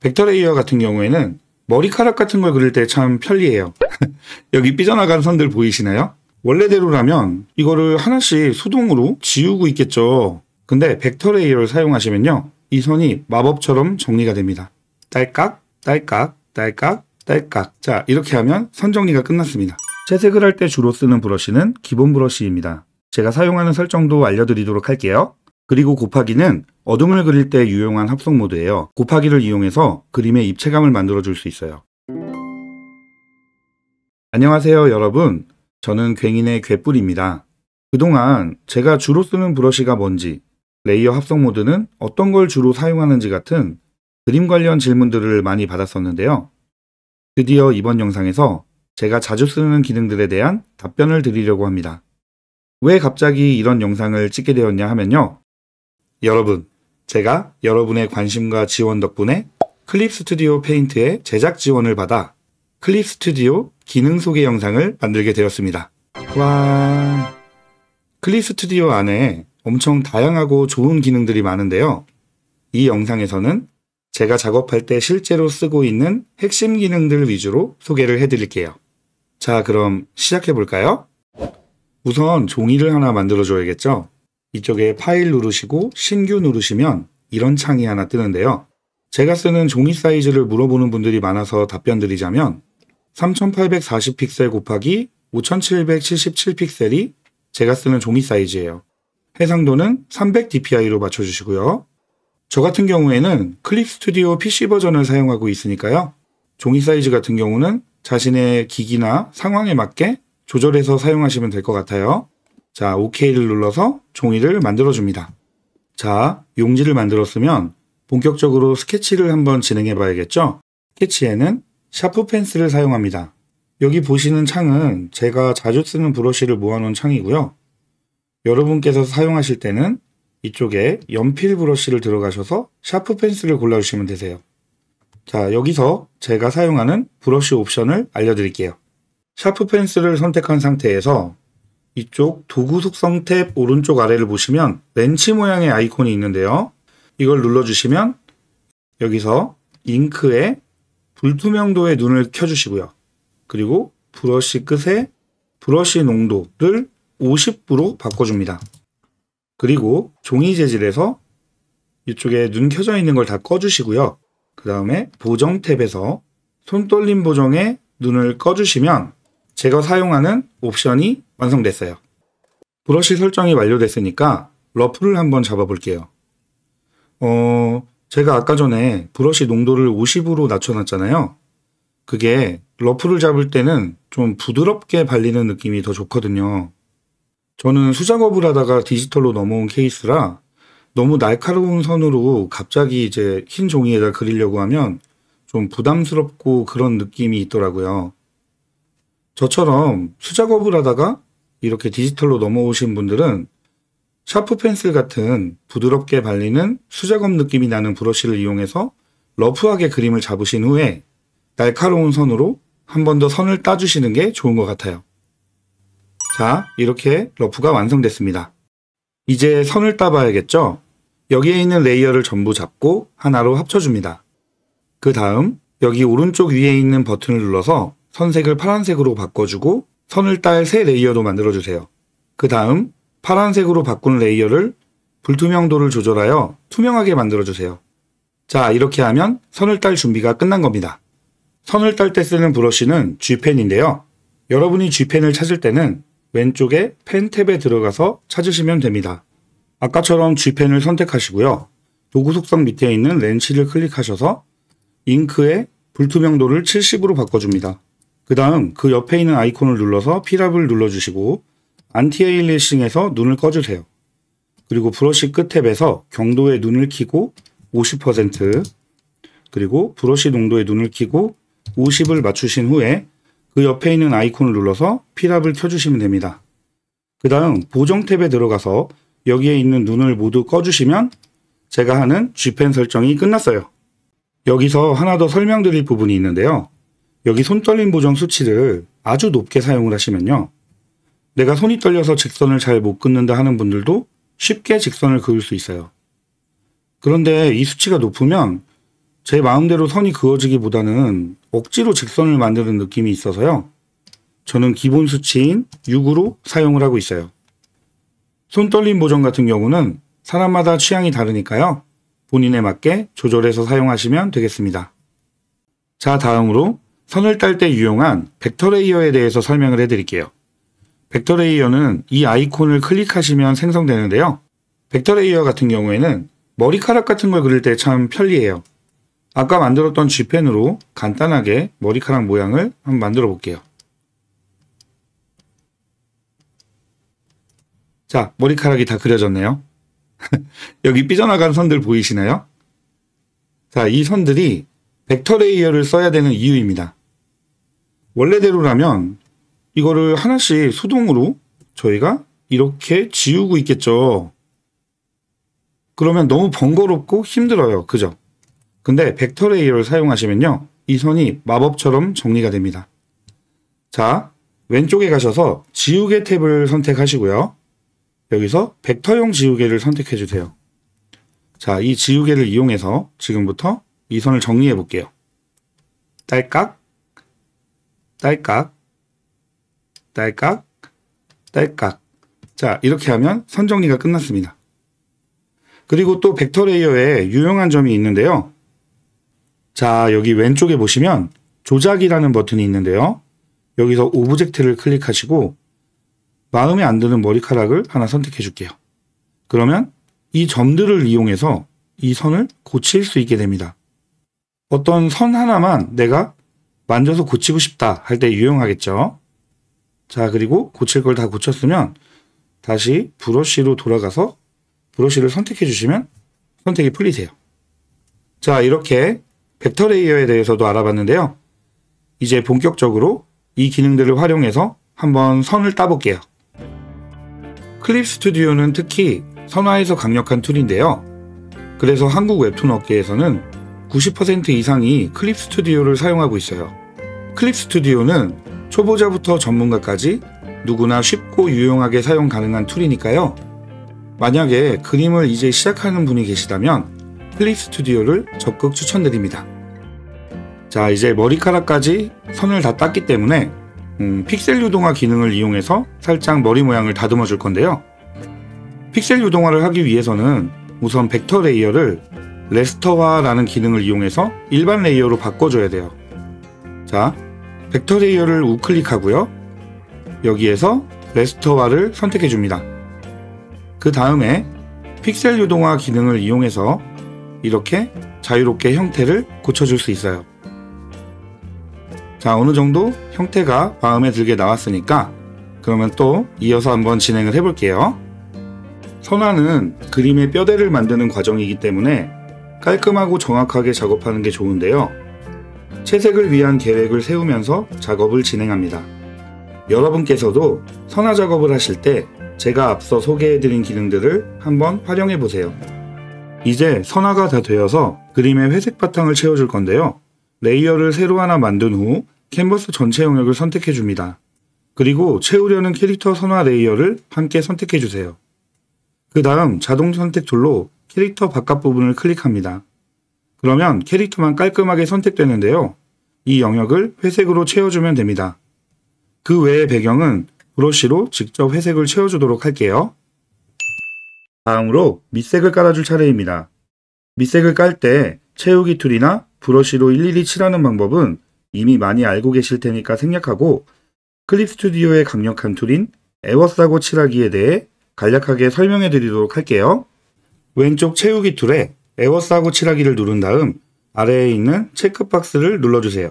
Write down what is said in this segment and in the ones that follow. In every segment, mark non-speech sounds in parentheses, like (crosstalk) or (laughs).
벡터 레이어 같은 경우에는 머리카락 같은 걸 그릴 때 참 편리해요. (laughs) 여기 삐져나간 선들 보이시나요? 원래대로라면 이거를 하나씩 수동으로 지우고 있겠죠. 근데 벡터 레이어를 사용하시면요. 이 선이 마법처럼 정리가 됩니다. 딸깍, 딸깍, 딸깍, 딸깍. 자, 이렇게 하면 선 정리가 끝났습니다. 채색을 할 때 주로 쓰는 브러쉬는 기본 브러쉬입니다. 제가 사용하는 설정도 알려드리도록 할게요. 그리고 곱하기는 어둠을 그릴 때 유용한 합성 모드예요. 곱하기를 이용해서 그림의 입체감을 만들어 줄 수 있어요. 안녕하세요 여러분. 저는 괭인의 괴뿔입니다. 그동안 제가 주로 쓰는 브러쉬가 뭔지, 레이어 합성 모드는 어떤 걸 주로 사용하는지 같은 그림 관련 질문들을 많이 받았었는데요. 드디어 이번 영상에서 제가 자주 쓰는 기능들에 대한 답변을 드리려고 합니다. 왜 갑자기 이런 영상을 찍게 되었냐 하면요. 여러분, 제가 여러분의 관심과 지원 덕분에 클립 스튜디오 페인트의 제작 지원을 받아 클립 스튜디오 기능 소개 영상을 만들게 되었습니다. 와. 클립 스튜디오 안에 엄청 다양하고 좋은 기능들이 많은데요. 이 영상에서는 제가 작업할 때 실제로 쓰고 있는 핵심 기능들 위주로 소개를 해드릴게요. 자, 그럼 시작해 볼까요? 우선 종이를 하나 만들어 줘야겠죠? 이쪽에 파일 누르시고 신규 누르시면 이런 창이 하나 뜨는데요. 제가 쓰는 종이 사이즈를 물어보는 분들이 많아서 답변 드리자면 3840 픽셀 곱하기 5777 픽셀이 제가 쓰는 종이 사이즈예요. 해상도는 300 dpi로 맞춰주시고요. 저 같은 경우에는 클립 스튜디오 PC 버전을 사용하고 있으니까요. 종이 사이즈 같은 경우는 자신의 기기나 상황에 맞게 조절해서 사용하시면 될 것 같아요. 자, OK를 눌러서 종이를 만들어 줍니다. 자, 용지를 만들었으면 본격적으로 스케치를 한번 진행해 봐야겠죠? 스케치에는 샤프 펜슬을 사용합니다. 여기 보시는 창은 제가 자주 쓰는 브러쉬를 모아놓은 창이고요. 여러분께서 사용하실 때는 이쪽에 연필 브러쉬를 들어가셔서 샤프 펜슬을 골라주시면 되세요. 자, 여기서 제가 사용하는 브러쉬 옵션을 알려드릴게요. 샤프 펜슬을 선택한 상태에서 이쪽 도구 속성 탭 오른쪽 아래를 보시면 렌치 모양의 아이콘이 있는데요. 이걸 눌러주시면 여기서 잉크에 불투명도의 눈을 켜주시고요. 그리고 브러쉬 끝에 브러쉬 농도를 50%로 바꿔줍니다. 그리고 종이 재질에서 이쪽에 눈 켜져 있는 걸 다 꺼주시고요. 그 다음에 보정 탭에서 손떨림 보정에 눈을 꺼주시면 제가 사용하는 옵션이 완성됐어요. 브러쉬 설정이 완료됐으니까 러프를 한번 잡아볼게요. 어, 제가 아까 전에 브러쉬 농도를 50으로 낮춰놨잖아요. 그게 러프를 잡을 때는 좀 부드럽게 발리는 느낌이 더 좋거든요. 저는 수작업을 하다가 디지털로 넘어온 케이스라 너무 날카로운 선으로 갑자기 이제 흰 종이에다 그리려고 하면 좀 부담스럽고 그런 느낌이 있더라고요. 저처럼 수작업을 하다가 이렇게 디지털로 넘어오신 분들은 샤프 펜슬 같은 부드럽게 발리는 수작업 느낌이 나는 브러쉬를 이용해서 러프하게 그림을 잡으신 후에 날카로운 선으로 한 번 더 선을 따주시는 게 좋은 것 같아요. 자, 이렇게 러프가 완성됐습니다. 이제 선을 따봐야겠죠? 여기에 있는 레이어를 전부 잡고 하나로 합쳐줍니다. 그 다음 여기 오른쪽 위에 있는 버튼을 눌러서 선색을 파란색으로 바꿔주고 선을 딸 새 레이어로 만들어주세요. 그 다음 파란색으로 바꾼 레이어를 불투명도를 조절하여 투명하게 만들어주세요. 자, 이렇게 하면 선을 딸 준비가 끝난 겁니다. 선을 딸 때 쓰는 브러쉬는 G펜인데요. 여러분이 G펜을 찾을 때는 왼쪽에 펜 탭에 들어가서 찾으시면 됩니다. 아까처럼 G펜을 선택하시고요. 도구 속성 밑에 있는 렌치를 클릭하셔서 잉크의 불투명도를 70으로 바꿔줍니다. 그 다음 그 옆에 있는 아이콘을 눌러서 필압을 눌러주시고 안티에일리싱에서 눈을 꺼주세요. 그리고 브러쉬 끝탭에서 경도에 눈을 키고 50% 그리고 브러쉬 농도에 눈을 키고 50을 맞추신 후에 그 옆에 있는 아이콘을 눌러서 필압을 켜주시면 됩니다. 그 다음 보정 탭에 들어가서 여기에 있는 눈을 모두 꺼주시면 제가 하는 G펜 설정이 끝났어요. 여기서 하나 더 설명드릴 부분이 있는데요. 여기 손 떨림 보정 수치를 아주 높게 사용을 하시면요. 내가 손이 떨려서 직선을 잘 못 긋는다 하는 분들도 쉽게 직선을 그을 수 있어요. 그런데 이 수치가 높으면 제 마음대로 선이 그어지기보다는 억지로 직선을 만드는 느낌이 있어서요. 저는 기본 수치인 6으로 사용을 하고 있어요. 손떨림 보정 같은 경우는 사람마다 취향이 다르니까요. 본인에 맞게 조절해서 사용하시면 되겠습니다. 자, 다음으로 선을 딸 때 유용한 벡터 레이어에 대해서 설명을 해드릴게요. 벡터 레이어는 이 아이콘을 클릭하시면 생성되는데요. 벡터 레이어 같은 경우에는 머리카락 같은 걸 그릴 때 참 편리해요. 아까 만들었던 G펜으로 간단하게 머리카락 모양을 한번 만들어 볼게요. 자, 머리카락이 다 그려졌네요. (laughs) 여기 삐져나간 선들 보이시나요? 자, 이 선들이 벡터 레이어를 써야 되는 이유입니다. 원래대로라면 이거를 하나씩 소동으로 저희가 이렇게 지우고 있겠죠. 그러면 너무 번거롭고 힘들어요. 그죠? 근데 벡터 레이어를 사용하시면요. 이 선이 마법처럼 정리가 됩니다. 자, 왼쪽에 가셔서 지우개 탭을 선택하시고요. 여기서 벡터용 지우개를 선택해 주세요. 자, 이 지우개를 이용해서 지금부터 이 선을 정리해 볼게요. 딸깍 딸깍, 딸깍, 딸깍. 자, 이렇게 하면 선 정리가 끝났습니다. 그리고 또 벡터 레이어에 유용한 점이 있는데요. 자, 여기 왼쪽에 보시면 조작이라는 버튼이 있는데요. 여기서 오브젝트를 클릭하시고 마음에 안 드는 머리카락을 하나 선택해 줄게요. 그러면 이 점들을 이용해서 이 선을 고칠 수 있게 됩니다. 어떤 선 하나만 내가 만져서 고치고 싶다 할 때 유용하겠죠. 자 그리고 고칠 걸 다 고쳤으면 다시 브러쉬로 돌아가서 브러쉬를 선택해 주시면 선택이 풀리세요. 자 이렇게 벡터 레이어에 대해서도 알아봤는데요. 이제 본격적으로 이 기능들을 활용해서 한번 선을 따볼게요. 클립 스튜디오는 특히 선화에서 강력한 툴인데요. 그래서 한국 웹툰 업계에서는 90% 이상이 클립 스튜디오를 사용하고 있어요. 클립 스튜디오는 초보자부터 전문가까지 누구나 쉽고 유용하게 사용 가능한 툴이니까요. 만약에 그림을 이제 시작하는 분이 계시다면 클립 스튜디오를 적극 추천드립니다. 자, 이제 머리카락까지 선을 다 땄기 때문에 음, 픽셀 유동화 기능을 이용해서 살짝 머리 모양을 다듬어 줄 건데요. 픽셀 유동화를 하기 위해서는 우선 벡터 레이어를 레스터화라는 기능을 이용해서 일반 레이어로 바꿔줘야 돼요. 자, 벡터 레이어를 우클릭하고요. 여기에서 레스터화를 선택해 줍니다. 그 다음에 픽셀 유동화 기능을 이용해서 이렇게 자유롭게 형태를 고쳐줄 수 있어요. 자, 어느 정도 형태가 마음에 들게 나왔으니까 그러면 또 이어서 한번 진행을 해볼게요. 선화는 그림의 뼈대를 만드는 과정이기 때문에 깔끔하고 정확하게 작업하는 게 좋은데요. 채색을 위한 계획을 세우면서 작업을 진행합니다. 여러분께서도 선화 작업을 하실 때 제가 앞서 소개해드린 기능들을 한번 활용해 보세요. 이제 선화가 다 되어서 그림의 회색 바탕을 채워줄 건데요. 레이어를 새로 하나 만든 후 캔버스 전체 영역을 선택해 줍니다. 그리고 채우려는 캐릭터 선화 레이어를 함께 선택해 주세요. 그 다음 자동 선택 툴로 캐릭터 바깥 부분을 클릭합니다. 그러면 캐릭터만 깔끔하게 선택되는데요. 이 영역을 회색으로 채워주면 됩니다. 그 외의 배경은 브러쉬로 직접 회색을 채워주도록 할게요. 다음으로 밑색을 깔아줄 차례입니다. 밑색을 깔 때 채우기 툴이나 브러쉬로 일일이 칠하는 방법은 이미 많이 알고 계실 테니까 생략하고 클립 스튜디오의 강력한 툴인 에워싸고 칠하기에 대해 간략하게 설명해 드리도록 할게요. 왼쪽 채우기 툴에 에워싸고 칠하기를 누른 다음 아래에 있는 체크박스를 눌러주세요.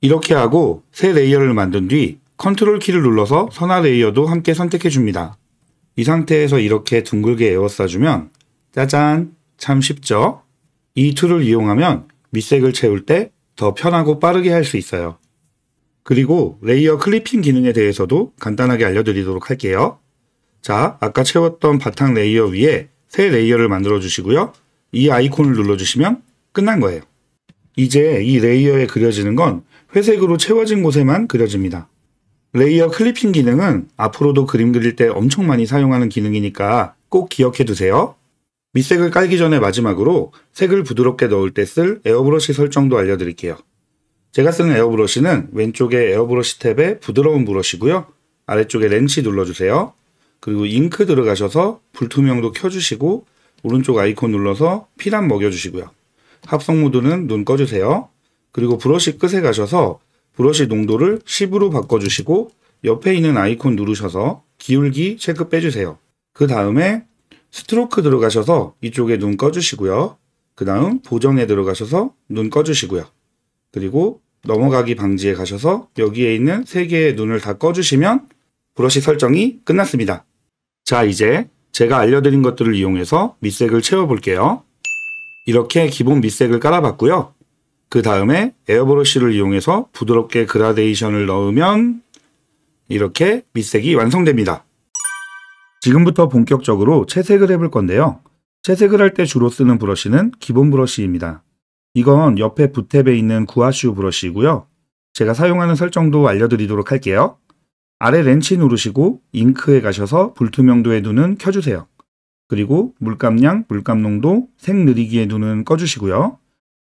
이렇게 하고 새 레이어를 만든 뒤 컨트롤 키를 눌러서 선화 레이어도 함께 선택해 줍니다. 이 상태에서 이렇게 둥글게 에워싸주면 짜잔! 참 쉽죠? 이 툴을 이용하면 밑색을 채울 때 더 편하고 빠르게 할 수 있어요. 그리고 레이어 클리핑 기능에 대해서도 간단하게 알려드리도록 할게요. 자, 아까 채웠던 바탕 레이어 위에 새 레이어를 만들어 주시고요. 이 아이콘을 눌러주시면 끝난 거예요. 이제 이 레이어에 그려지는 건 회색으로 채워진 곳에만 그려집니다. 레이어 클리핑 기능은 앞으로도 그림 그릴 때 엄청 많이 사용하는 기능이니까 꼭 기억해 두세요. 밑색을 깔기 전에 마지막으로 색을 부드럽게 넣을 때 쓸 에어브러시 설정도 알려드릴게요. 제가 쓰는 에어브러시는 왼쪽에 에어브러시 탭에 부드러운 브러쉬고요. 아래쪽에 렌치 눌러주세요. 그리고 잉크 들어가셔서 불투명도 켜주시고 오른쪽 아이콘 눌러서 피란 먹여주시고요. 합성 모드는 눈 꺼주세요. 그리고 브러쉬 끝에 가셔서 브러쉬 농도를 10으로 바꿔주시고 옆에 있는 아이콘 누르셔서 기울기 체크 빼주세요. 그 다음에 스트로크 들어가셔서 이쪽에 눈 꺼주시고요. 그 다음 보정에 들어가셔서 눈 꺼주시고요. 그리고 넘어가기 방지에 가셔서 여기에 있는 3개의 눈을 다 꺼주시면 브러쉬 설정이 끝났습니다. 자, 이제 제가 알려드린 것들을 이용해서 밑색을 채워볼게요. 이렇게 기본 밑색을 깔아봤고요. 그 다음에 에어브러쉬를 이용해서 부드럽게 그라데이션을 넣으면 이렇게 밑색이 완성됩니다. 지금부터 본격적으로 채색을 해볼 건데요. 채색을 할 때 주로 쓰는 브러쉬는 기본 브러쉬입니다. 이건 옆에 붓탭에 있는 구아슈 브러쉬이고요. 제가 사용하는 설정도 알려드리도록 할게요. 아래 렌치 누르시고 잉크에 가셔서 불투명도의 눈은 켜주세요. 그리고 물감량, 물감농도, 색느리기의 눈은 꺼주시고요.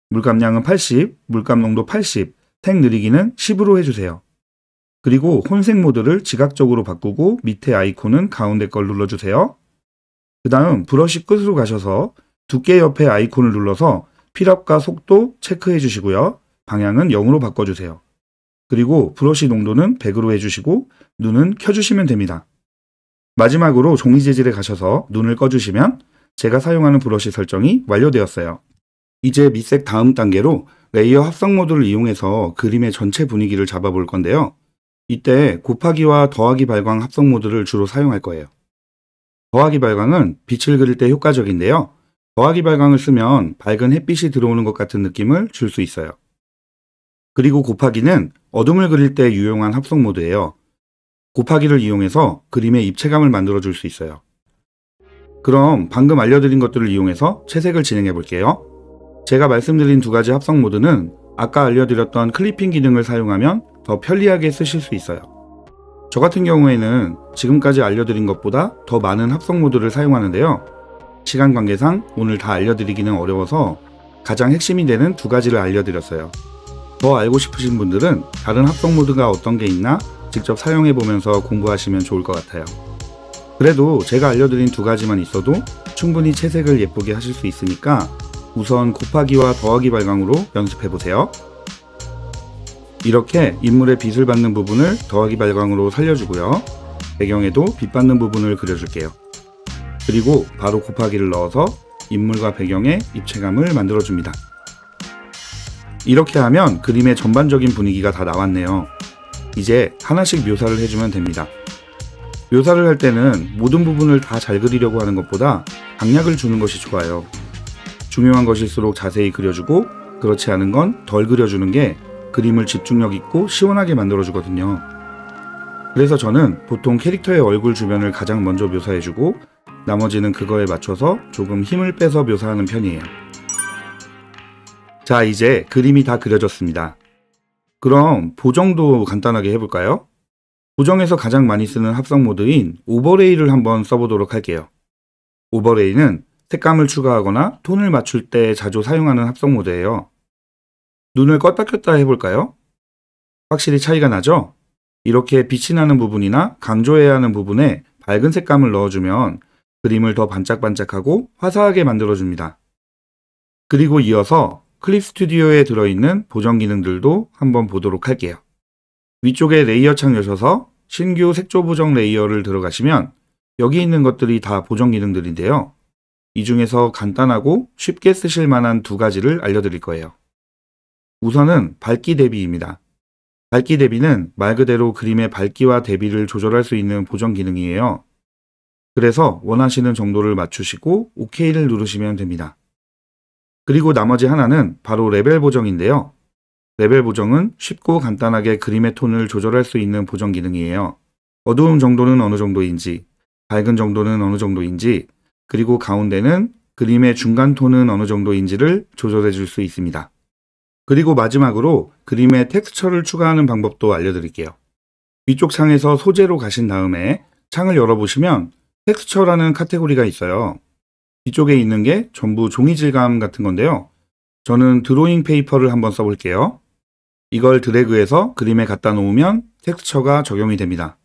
물감량은 80, 물감농도 80, 색느리기는 10으로 해주세요. 그리고 혼색 모드를 지각적으로 바꾸고 밑에 아이콘은 가운데 걸 눌러주세요. 그 다음 브러쉬 끝으로 가셔서 두께 옆에 아이콘을 눌러서 필압과 속도 체크해 주시고요. 방향은 0으로 바꿔주세요. 그리고 브러쉬 농도는 100으로 해주시고 눈은 켜주시면 됩니다. 마지막으로 종이 재질에 가셔서 눈을 꺼주시면 제가 사용하는 브러쉬 설정이 완료되었어요. 이제 밑색 다음 단계로 레이어 합성 모드를 이용해서 그림의 전체 분위기를 잡아볼 건데요. 이때 곱하기와 더하기 발광 합성 모드를 주로 사용할 거예요. 더하기 발광은 빛을 그릴 때 효과적인데요. 더하기 발광을 쓰면 밝은 햇빛이 들어오는 것 같은 느낌을 줄 수 있어요. 그리고 곱하기는 어둠을 그릴 때 유용한 합성 모드예요. 곱하기를 이용해서 그림의 입체감을 만들어 줄 수 있어요. 그럼 방금 알려드린 것들을 이용해서 채색을 진행해 볼게요. 제가 말씀드린 두 가지 합성 모드는 아까 알려드렸던 클리핑 기능을 사용하면 더 편리하게 쓰실 수 있어요. 저 같은 경우에는 지금까지 알려드린 것보다 더 많은 합성 모드를 사용하는데요. 시간 관계상 오늘 다 알려드리기는 어려워서 가장 핵심이 되는 두 가지를 알려드렸어요. 더 알고 싶으신 분들은 다른 합성 모드가 어떤 게 있나 직접 사용해 보면서 공부하시면 좋을 것 같아요. 그래도 제가 알려드린 두 가지만 있어도 충분히 채색을 예쁘게 하실 수 있으니까 우선 곱하기와 더하기 발광으로 연습해 보세요. 이렇게 인물의 빛을 받는 부분을 더하기 발광으로 살려주고요. 배경에도 빛 받는 부분을 그려줄게요. 그리고 바로 곱하기를 넣어서 인물과 배경의 입체감을 만들어줍니다. 이렇게 하면 그림의 전반적인 분위기가 다 나왔네요. 이제 하나씩 묘사를 해주면 됩니다. 묘사를 할 때는 모든 부분을 다 잘 그리려고 하는 것보다 강약을 주는 것이 좋아요. 중요한 것일수록 자세히 그려주고 그렇지 않은 건 덜 그려주는 게 그림을 집중력 있고 시원하게 만들어주거든요. 그래서 저는 보통 캐릭터의 얼굴 주변을 가장 먼저 묘사해주고 나머지는 그거에 맞춰서 조금 힘을 빼서 묘사하는 편이에요. 자, 이제 그림이 다 그려졌습니다. 그럼 보정도 간단하게 해볼까요? 보정에서 가장 많이 쓰는 합성 모드인 오버레이를 한번 써보도록 할게요. 오버레이는 색감을 추가하거나 톤을 맞출 때 자주 사용하는 합성 모드예요. 눈을 껐다 켰다 해볼까요? 확실히 차이가 나죠? 이렇게 빛이 나는 부분이나 강조해야 하는 부분에 밝은 색감을 넣어주면 그림을 더 반짝반짝하고 화사하게 만들어줍니다. 그리고 이어서 클립 스튜디오에 들어있는 보정 기능들도 한번 보도록 할게요. 위쪽에 레이어 창 여셔서 신규 색조 보정 레이어를 들어가시면 여기 있는 것들이 다 보정 기능들인데요. 이 중에서 간단하고 쉽게 쓰실 만한 두 가지를 알려드릴 거예요. 우선은 밝기 대비입니다. 밝기 대비는 말 그대로 그림의 밝기와 대비를 조절할 수 있는 보정 기능이에요. 그래서 원하시는 정도를 맞추시고 OK를 누르시면 됩니다. 그리고 나머지 하나는 바로 레벨 보정인데요. 레벨 보정은 쉽고 간단하게 그림의 톤을 조절할 수 있는 보정 기능이에요. 어두운 정도는 어느 정도인지, 밝은 정도는 어느 정도인지, 그리고 가운데는 그림의 중간 톤은 어느 정도인지를 조절해 줄 수 있습니다. 그리고 마지막으로 그림의 텍스처를 추가하는 방법도 알려드릴게요. 위쪽 창에서 소재로 가신 다음에 창을 열어보시면 텍스처라는 카테고리가 있어요. 뒤쪽에 있는 게 전부 종이 질감 같은 건데요. 저는 드로잉 페이퍼를 한번 써볼게요. 이걸 드래그해서 그림에 갖다 놓으면 텍스처가 적용이 됩니다.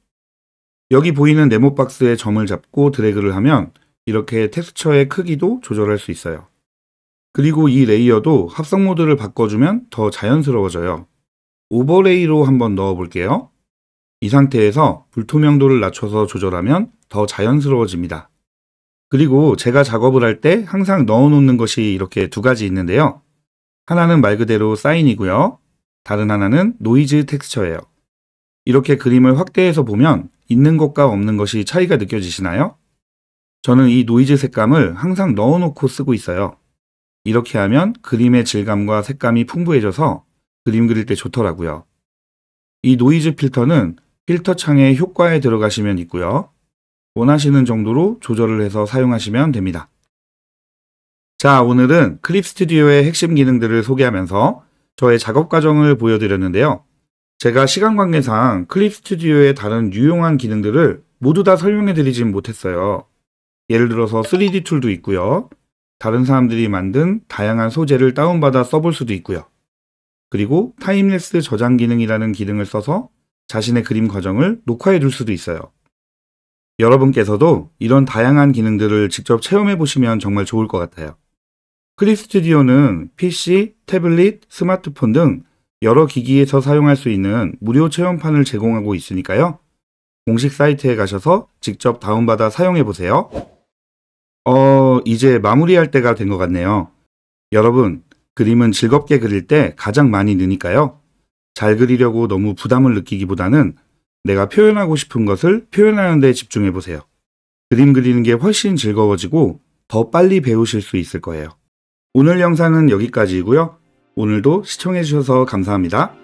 여기 보이는 네모 박스에 점을 잡고 드래그를 하면 이렇게 텍스처의 크기도 조절할 수 있어요. 그리고 이 레이어도 합성 모드를 바꿔주면 더 자연스러워져요. 오버레이로 한번 넣어볼게요. 이 상태에서 불투명도를 낮춰서 조절하면 더 자연스러워집니다. 그리고 제가 작업을 할 때 항상 넣어놓는 것이 이렇게 두 가지 있는데요. 하나는 말 그대로 사인이고요. 다른 하나는 노이즈 텍스처예요. 이렇게 그림을 확대해서 보면 있는 것과 없는 것이 차이가 느껴지시나요? 저는 이 노이즈 색감을 항상 넣어놓고 쓰고 있어요. 이렇게 하면 그림의 질감과 색감이 풍부해져서 그림 그릴 때 좋더라고요. 이 노이즈 필터는 필터 창의 효과에 들어가시면 있고요. 원하시는 정도로 조절을 해서 사용하시면 됩니다. 자, 오늘은 클립 스튜디오의 핵심 기능들을 소개하면서 저의 작업 과정을 보여드렸는데요. 제가 시간 관계상 클립 스튜디오의 다른 유용한 기능들을 모두 다 설명해드리진 못했어요. 예를 들어서 3D 툴도 있고요. 다른 사람들이 만든 다양한 소재를 다운받아 써볼 수도 있고요. 그리고 타임리스 저장 기능이라는 기능을 써서 자신의 그림 과정을 녹화해 둘 수도 있어요. 여러분께서도 이런 다양한 기능들을 직접 체험해 보시면 정말 좋을 것 같아요. 크리스튜디오는 PC, 태블릿, 스마트폰 등 여러 기기에서 사용할 수 있는 무료 체험판을 제공하고 있으니까요. 공식 사이트에 가셔서 직접 다운받아 사용해 보세요. 어, 이제 마무리할 때가 된 것 같네요. 여러분, 그림은 즐겁게 그릴 때 가장 많이 느니까요. 잘 그리려고 너무 부담을 느끼기보다는 내가 표현하고 싶은 것을 표현하는 데 집중해 보세요. 그림 그리는 게 훨씬 즐거워지고 더 빨리 배우실 수 있을 거예요. 오늘 영상은 여기까지이고요. 오늘도 시청해주셔서 감사합니다.